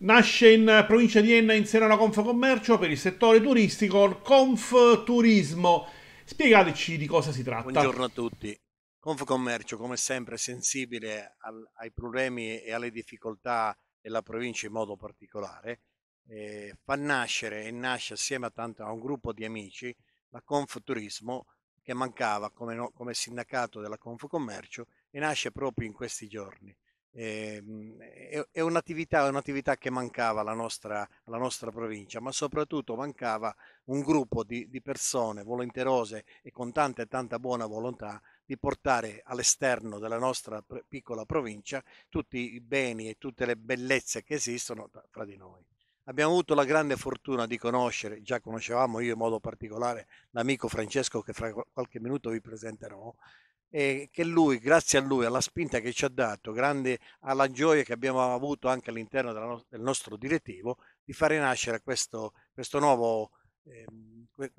Nasce in provincia di Enna insieme alla Confcommercio per il settore turistico Confturismo. Spiegateci di cosa si tratta. Buongiorno a tutti. Confcommercio, come sempre, sensibile al, ai problemi e alle difficoltà della provincia in modo particolare. Eh, fa nascere e nasce assieme a, tanto, a un gruppo di amici la Confturismo che mancava come, come sindacato della Confcommercio e nasce proprio in questi giorni. Ehm, è un'attività, è un'attività che mancava alla nostra, alla nostra, provincia, ma soprattutto mancava un gruppo di, di persone volenterose e con tanta e tanta buona volontà di portare all'esterno della nostra piccola provincia tutti i beni e tutte le bellezze che esistono fra di noi. Abbiamo avuto la grande fortuna di conoscere, già conoscevamo io in modo particolare, l'amico Francesco che fra qualche minuto vi presenterò, eh, che lui, grazie a lui, alla spinta che ci ha dato, grande alla gioia che abbiamo avuto anche all'interno no- del nostro direttivo, di far rinascere questo, questo nuovo, eh,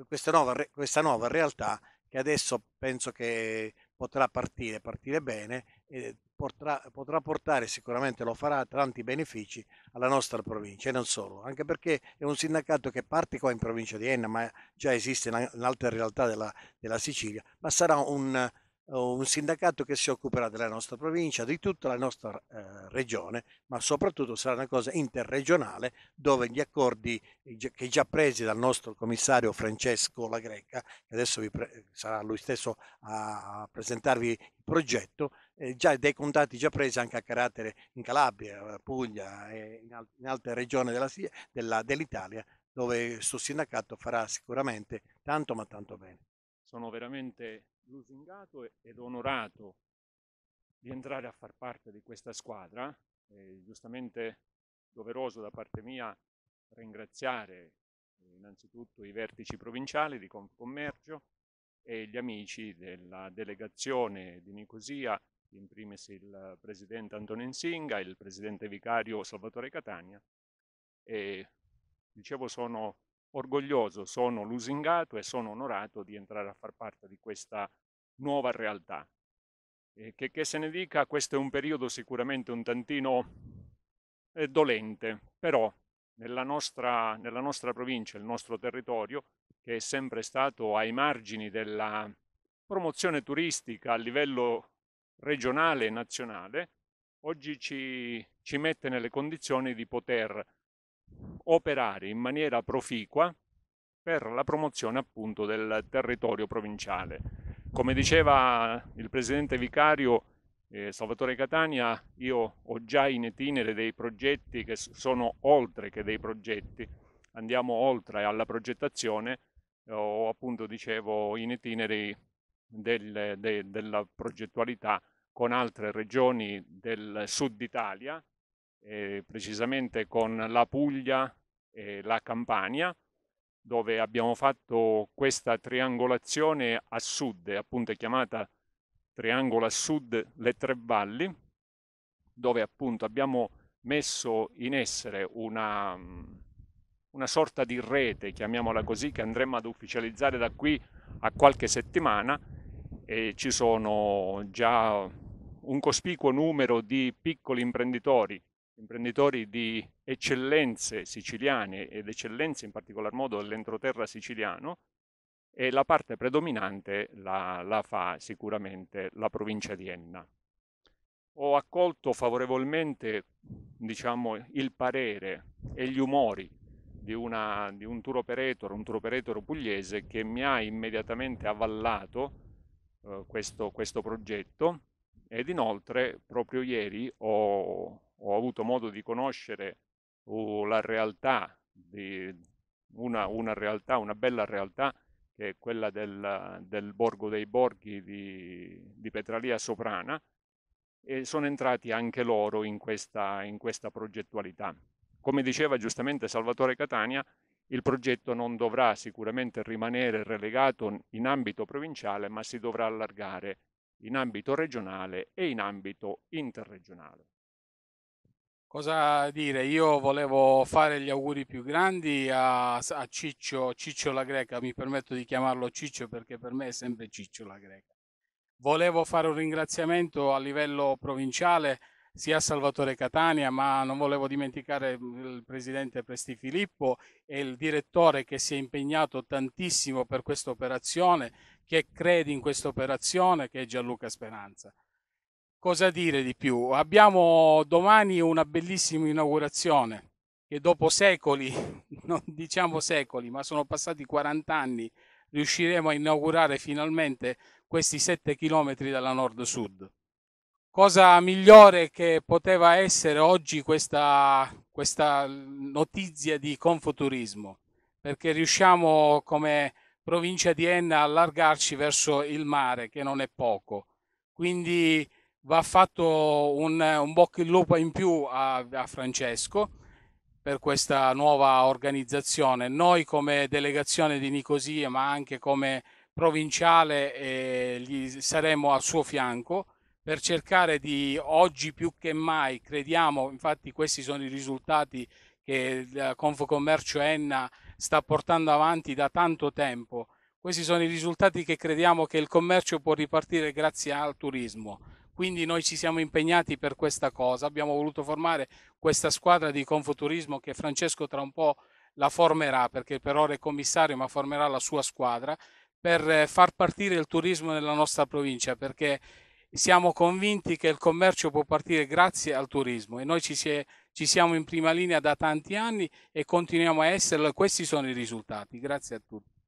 questa, nuova, questa nuova realtà che adesso penso che potrà partire, partire bene e potrà, potrà, portare, sicuramente lo farà, tanti benefici alla nostra provincia e non solo, anche perché è un sindacato che parte qua in provincia di Enna, ma già esiste in altre realtà della, della Sicilia, ma sarà un, un sindacato che si occuperà della nostra provincia, di tutta la nostra eh, regione, ma soprattutto sarà una cosa interregionale dove gli accordi eh, che già presi dal nostro commissario Francesco La Greca, che adesso eh, sarà lui stesso a presentarvi il progetto, eh, già dei contatti già presi anche a carattere in Calabria, eh, Puglia e in, al in altre regioni dell'Italia, dell dove questo sindacato farà sicuramente tanto ma tanto bene sono veramente lusingato ed onorato di entrare a far parte di questa squadra. È giustamente doveroso da parte mia ringraziare eh, innanzitutto i vertici provinciali di Confcommercio e gli amici della delegazione di Nicosia, in primis il presidente Antonin Singa, il presidente vicario Salvatore Catania. E, dicevo, sono orgoglioso, sono lusingato e sono onorato di entrare a far parte di questa nuova realtà. E che, che se ne dica, questo è un periodo sicuramente un tantino eh, dolente, però nella nostra, nella nostra provincia, il nostro territorio, che è sempre stato ai margini della promozione turistica a livello regionale e nazionale, oggi ci, ci mette nelle condizioni di poter operare in maniera proficua per la promozione appunto del territorio provinciale. Come diceva il presidente vicario eh, Salvatore Catania, io ho già in itinere dei progetti che sono oltre che dei progetti, andiamo oltre alla progettazione, ho appunto dicevo in itinere del, de, della progettualità con altre regioni del sud Italia eh, precisamente con la Puglia e la Campania, dove abbiamo fatto questa triangolazione a sud, appunto chiamata triangolo a sud le tre valli, dove appunto abbiamo messo in essere una, mm, una sorta di rete, chiamiamola così, che andremo ad ufficializzare da qui a qualche settimana e ci sono già un cospicuo numero di piccoli imprenditori imprenditori di eccellenze siciliane ed eccellenze in particolar modo dell'entroterra siciliano e la parte predominante la, la fa sicuramente la provincia di Enna. Ho accolto favorevolmente diciamo, il parere e gli umori di, una, di, un tour operator, un tour operator pugliese che mi ha immediatamente avallato eh, questo, questo progetto ed inoltre, proprio ieri ho, ho avuto modo di conoscere uh, la realtà, di una, una, realtà, una bella realtà, che è quella del, del Borgo dei Borghi di, di Petralia Soprana, e sono entrati anche loro in questa, in questa progettualità. Come diceva giustamente Salvatore Catania, il progetto non dovrà sicuramente rimanere relegato in ambito provinciale, ma si dovrà allargare in ambito regionale e in ambito interregionale. Cosa dire? Io volevo fare gli auguri più grandi a, a Ciccio, Ciccio la Greca, mi permetto di chiamarlo Ciccio perché per me è sempre Ciccio la Greca. Volevo fare un ringraziamento a livello provinciale sia a Salvatore Catania, ma non volevo dimenticare il presidente Presti Filippo e il direttore che si è impegnato tantissimo per questa operazione, che crede in questa operazione, che è Gianluca Speranza. Cosa dire di più? Abbiamo domani una bellissima inaugurazione che dopo secoli, non diciamo secoli, ma sono passati 40 anni, riusciremo a inaugurare finalmente questi 7 chilometri dalla nord-sud. Cosa migliore che poteva essere oggi questa, questa notizia di Confuturismo? perché riusciamo come provincia di Enna allargarci verso il mare, che non è poco. Quindi va fatto un, un bocca in lupo in più a, a Francesco per questa nuova organizzazione. Noi come delegazione di Nicosia, ma anche come provinciale, eh, gli saremo al suo fianco per cercare di oggi più che mai, crediamo, infatti questi sono i risultati che eh, Confcommercio Enna sta portando avanti da tanto tempo. Questi sono i risultati che crediamo che il commercio può ripartire grazie al turismo. Quindi noi ci siamo impegnati per questa cosa, abbiamo voluto formare questa squadra di Confoturismo che Francesco tra un po' la formerà perché per ora è commissario ma formerà la sua squadra per eh, far partire il turismo nella nostra provincia perché siamo convinti che il commercio può partire grazie al turismo e noi ci, si è, ci siamo in prima linea da tanti anni e continuiamo a esserlo e questi sono i risultati. Grazie a tutti.